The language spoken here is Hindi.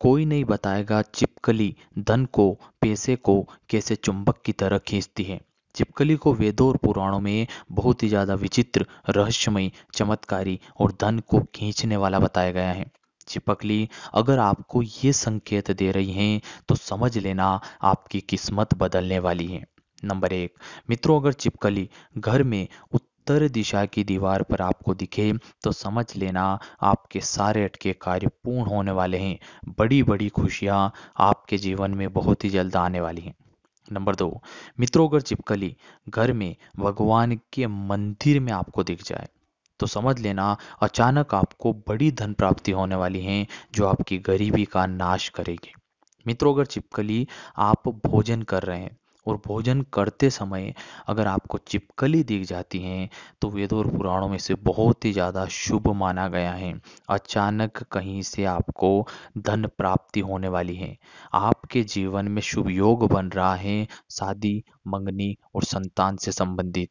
कोई नहीं बताएगा चिपकली धन को पैसे को कैसे चुंबक की तरह खींचती है चिपकली को वेदों और पुराणों में बहुत ही ज़्यादा विचित्र रहस्यमय चमत्कारी और धन को खींचने वाला बताया गया है चिपकली अगर आपको ये संकेत दे रही हैं तो समझ लेना आपकी किस्मत बदलने वाली है नंबर एक मित्रों अगर चिपकली घर में उत्तर दिशा की दीवार पर आपको दिखे तो समझ लेना आपके सारे अटके कार्य पूर्ण होने वाले हैं बड़ी बड़ी खुशियां आपके जीवन में बहुत ही जल्द आने वाली हैं नंबर दो अगर चिपकली घर में भगवान के मंदिर में आपको दिख जाए तो समझ लेना अचानक आपको बड़ी धन प्राप्ति होने वाली है जो आपकी गरीबी का नाश करेगी मित्रों अगर चिपकली आप भोजन कर रहे हैं और भोजन करते समय अगर आपको चिपकली दिख जाती हैं तो वेदों और पुराणों में से बहुत ही ज़्यादा शुभ माना गया है अचानक कहीं से आपको धन प्राप्ति होने वाली है आपके जीवन में शुभ योग बन रहा है शादी मंगनी और संतान से संबंधित